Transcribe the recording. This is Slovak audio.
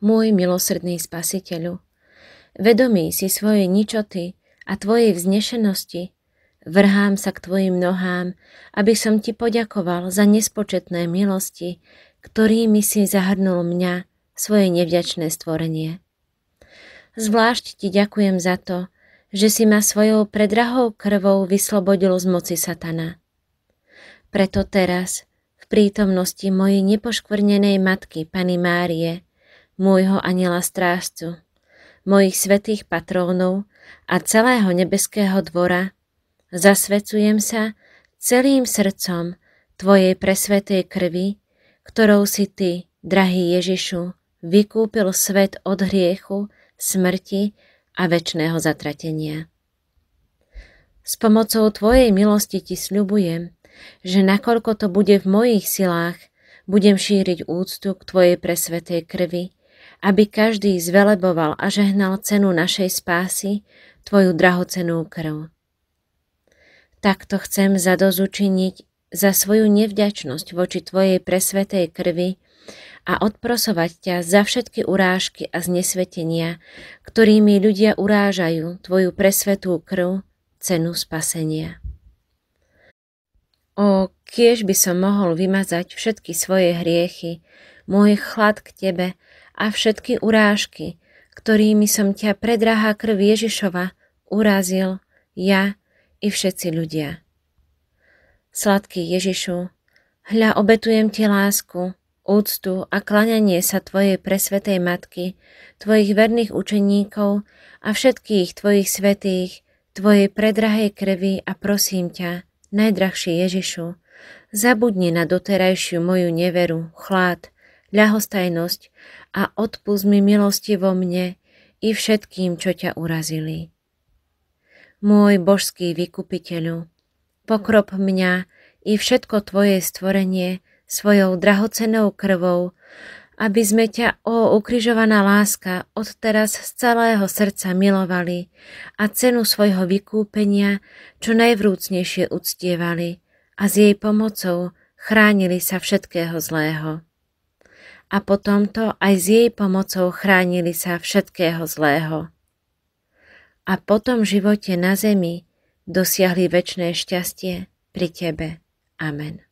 môj milosrdný spasiteľu. Vedomý si svojej ničoty a tvojej vznešenosti, vrhám sa k tvojim nohám, aby som ti poďakoval za nespočetné milosti, ktorými si zahrnul mňa, svoje nevďačné stvorenie. Zvlášť ti ďakujem za to, že si ma svojou predrahou krvou vyslobodil z moci satana. Preto teraz, v prítomnosti mojej nepoškvrnenej matky, Pany Márie, môjho aniela strážcu, mojich svetých patrónov a celého nebeského dvora, zasvecujem sa celým srdcom Tvojej presvetej krvi, ktorou si Ty, drahý Ježišu, vykúpil svet od hriechu, smrti a väčšného zatratenia. S pomocou Tvojej milosti Ti sľubujem, že nakoľko to bude v mojich silách, budem šíriť úctu k Tvojej presvetej krvi, aby každý zveleboval a žehnal cenu našej spásy, Tvoju drahocenú krv. Takto chcem zadozučiniť za svoju nevďačnosť voči Tvojej presvetej krvi a odprosovať ťa za všetky urážky a znesvetenia, ktorými ľudia urážajú Tvoju presvetú krv, cenu spasenia. O, kiež by som mohol vymazať všetky svoje hriechy, môj chlad k Tebe a všetky urážky, ktorými som ťa predrahá krv Ježišova urazil, ja i všetci ľudia. Sladký Ježišu, hľa obetujem ti lásku, úctu a klaňanie sa Tvojej presvetej Matky, Tvojich verných učeníkov a všetkých Tvojich svetých, Tvojej predrahej krvi a prosím ťa, najdrahší Ježišu, zabudni na doterajšiu moju neveru, chlad, ľahostajnosť a odpust mi milosti vo mne i všetkým, čo ťa urazili. Môj božský vykupiteľu, pokrop mňa i všetko tvoje stvorenie svojou drahocenou krvou, aby sme ťa, o ukrižovaná láska, odteraz z celého srdca milovali a cenu svojho vykúpenia čo najvrúcnejšie uctievali a s jej pomocou chránili sa všetkého zlého a potom to aj s jej pomocou chránili sa všetkého zlého. A potom živote na zemi dosiahli väčšie šťastie pri tebe. Amen.